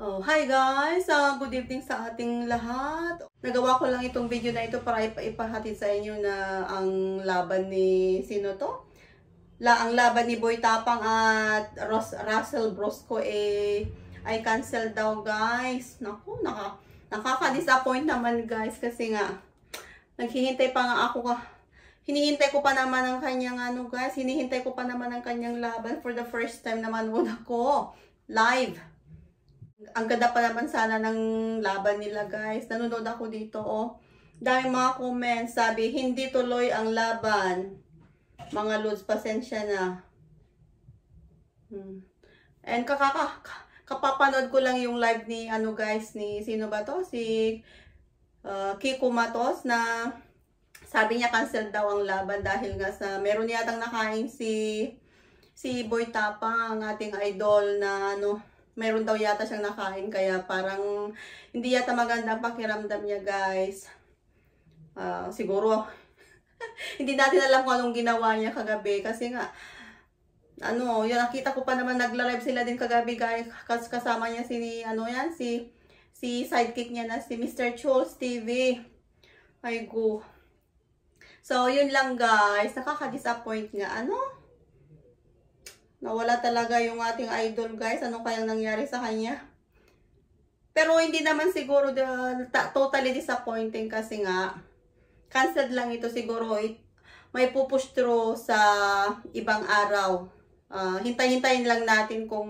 Oh, hi guys! Uh, good evening sa ating lahat. Nagawa ko lang itong video na ito para ipa ipahatid sa inyo na ang laban ni... Sino to? La, ang laban ni Boy Tapang at Ros Russell Brosco eh, ay cancel daw guys. Naku, naka, nakaka-disappoint naman guys kasi nga naghihintay pa nga ako ka. Hinihintay ko pa naman ang kanyang ano guys. Hinihintay ko pa naman ang kanyang laban for the first time naman muna ko. Live. Ang ganda pa naman sana ng laban nila guys. Nanonood ako dito oh. Dahil mga comments, sabi, hindi tuloy ang laban. Mga lods, pasensya na. Hmm. And kakaka, kapapanood ko lang yung live ni, ano guys, ni, sino ba to? Si uh, Kiko Matos na sabi niya cancel daw ang laban dahil nga sa, meron yatang nakain si, si Boy Tapang, ang ating idol na, ano, meron daw yata siyang nakain kaya parang hindi yata maganda ang pakiramdam niya guys. Uh, siguro hindi natin alam kung anong ginawa niya kagabi kasi nga ano, yun nakita ko pa naman nagla-live sila din kagabi guys kasama niya si ano yan si si sidekick niya na si Mr. Chols TV. Ay go. So yun lang guys, nakaka-disappoint nga ano. Nawala talaga yung ating idol guys. Ano kayang nangyari sa kanya? Pero hindi naman siguro uh, totally disappointing kasi nga canceled lang ito siguro. It, may pupush through sa ibang araw. Uh, ah, Hintay-hintayin lang natin kung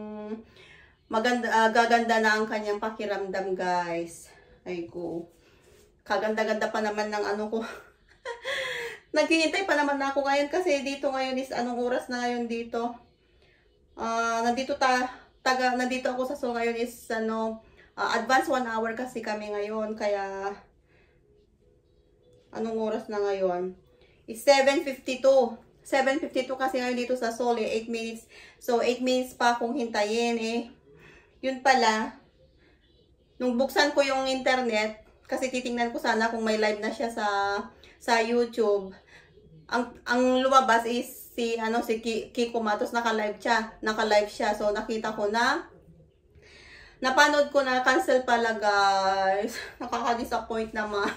maganda, uh, gaganda na ang kanyang pakiramdam guys. Ay ko. Kaganda-ganda pa naman ng ano ko. Naghihintay pa naman ako ngayon kasi dito ngayon is anong oras na ngayon dito? uh, nandito ta taga nandito ako sa so ngayon is ano uh, advance 1 hour kasi kami ngayon kaya anong oras na ngayon is 7:52 7:52 kasi ngayon dito sa Seoul eh, 8 minutes so 8 minutes pa akong hintayin eh yun pala nung buksan ko yung internet kasi titingnan ko sana kung may live na siya sa sa YouTube ang ang lumabas is si ano si Kiko Matos naka-live siya, naka-live siya. So nakita ko na napanood ko na cancel pala guys. Nakaka-disappoint naman.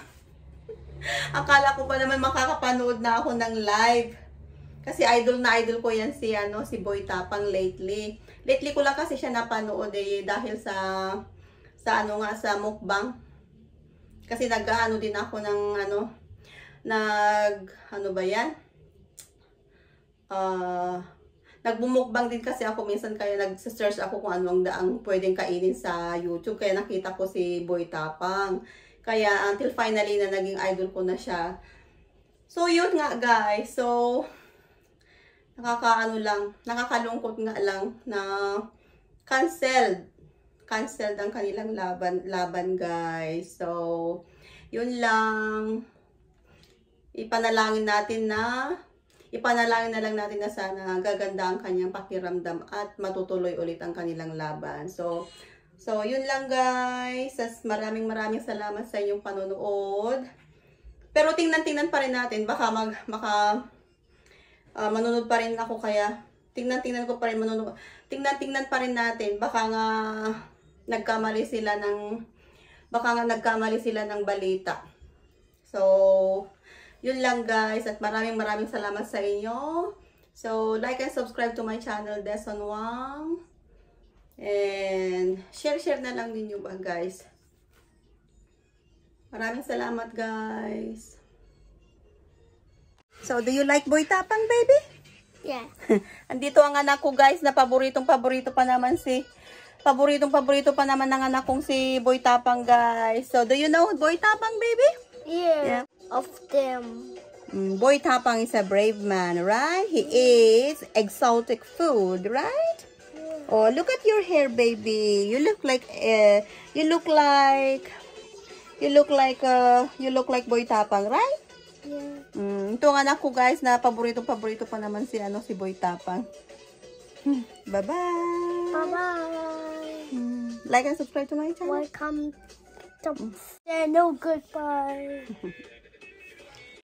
Akala ko pa naman makakapanood na ako ng live. Kasi idol na idol ko yan si ano si Boy Tapang lately. Lately ko lang kasi siya napanood eh dahil sa sa ano nga sa mukbang. Kasi nag-ano din ako ng ano nag ano ba yan? uh, nagbumukbang din kasi ako minsan kaya nag-search ako kung anong daang pwedeng kainin sa YouTube kaya nakita ko si Boy Tapang kaya until finally na naging idol ko na siya so yun nga guys so nakakaano lang nakakalungkot nga lang na canceled canceled ang kanilang laban laban guys so yun lang ipanalangin natin na ipanalangin na lang natin na sana gaganda ang kanyang pakiramdam at matutuloy ulit ang kanilang laban. So, so yun lang guys. As maraming maraming salamat sa inyong panonood. Pero tingnan-tingnan pa rin natin. Baka mag, maka, uh, ah, manonood pa rin ako kaya tingnan-tingnan ko pa rin manonood. Tingnan-tingnan pa rin natin. Baka nga nagkamali sila ng baka nga nagkamali sila ng balita. So, yun lang guys at maraming maraming salamat sa inyo. So, like and subscribe to my channel, Deson Wang. And, share-share na lang ninyo ba, guys. Maraming salamat, guys. So, do you like boy tapang, baby? Yeah. Andito ang anak ko, guys, na paboritong-paborito pa naman si... Paboritong-paborito pa naman ng anak kong si Boy Tapang, guys. So, do you know Boy Tapang, baby? Yeah. yeah. of them. Mm, Boy Tapang is a brave man, right? He eats exotic food, right? Yeah. Oh, look at your hair, baby. You look like uh, you look like you look like uh, you look like Boy Tapang, right? Yeah. Mm, ito ang anak ko, guys, na paborito-paborito pa naman si ano si Boy Tapang. Bye-bye. Bye-bye. Mm, like and subscribe to my channel. Welcome to channel. Goodbye.